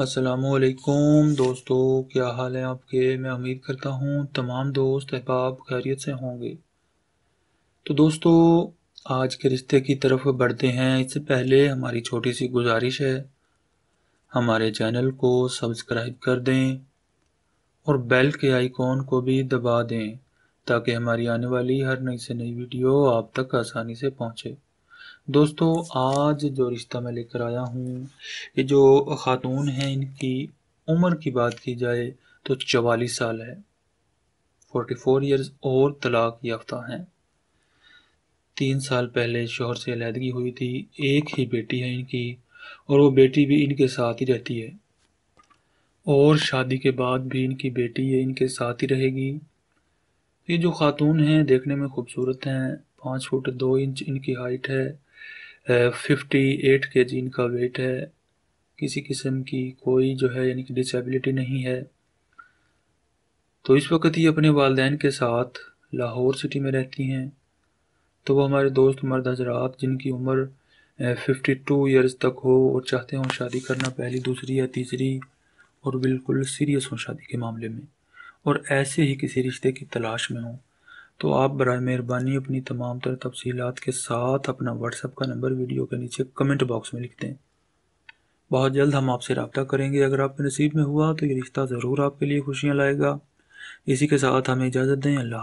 असलकुम दोस्तों क्या हाल है आपके मैं उम्मीद करता हूँ तमाम दोस्त अहबाब खैरियत से होंगे तो दोस्तों आज के रिश्ते की तरफ बढ़ते हैं इससे पहले हमारी छोटी सी गुजारिश है हमारे चैनल को सब्सक्राइब कर दें और बेल के आइकॉन को भी दबा दें ताकि हमारी आने वाली हर नई से नई वीडियो आप तक आसानी से पहुँचे दोस्तों आज जो रिश्ता मैं लेकर आया हूँ ये जो ख़ातून है इनकी उम्र की बात की जाए तो चवालीस साल है फोर्टी फोर ईयर्स और तलाक याफ्ता हैं तीन साल पहले शोहर से अलीहदगी हुई थी एक ही बेटी है इनकी और वो बेटी भी इनके साथ ही रहती है और शादी के बाद भी इनकी बेटी ये इनके साथ ही रहेगी ये जो खातून हैं देखने में खूबसूरत हैं पाँच फुट दो इंच इनकी हाइट है फिफ्टी एट के जी इनका वेट है किसी किस्म की कोई जो है यानी कि डिसेबिलिटी नहीं है तो इस वक्त ये अपने वालदेन के साथ लाहौर सिटी में रहती हैं तो वो हमारे दोस्त मर्द हजरात जिनकी उम्र फ़िफ्टी टू ईयर्स तक हो और चाहते हों शादी करना पहली दूसरी या तीसरी और बिल्कुल सीरियस हों शादी के मामले में और ऐसे ही किसी रिश्ते की तलाश में हों तो आप बर मेहरबानी अपनी तमाम तर तफसीत के साथ अपना व्हाट्सएप का नंबर वीडियो के नीचे कमेंट बॉक्स में लिख दें बहुत जल्द हम आपसे रबता करेंगे अगर आपके नसीब में हुआ तो ये रिश्ता ज़रूर आपके लिए खुशियाँ लाएगा इसी के साथ हमें इजाज़त दें अल्लाह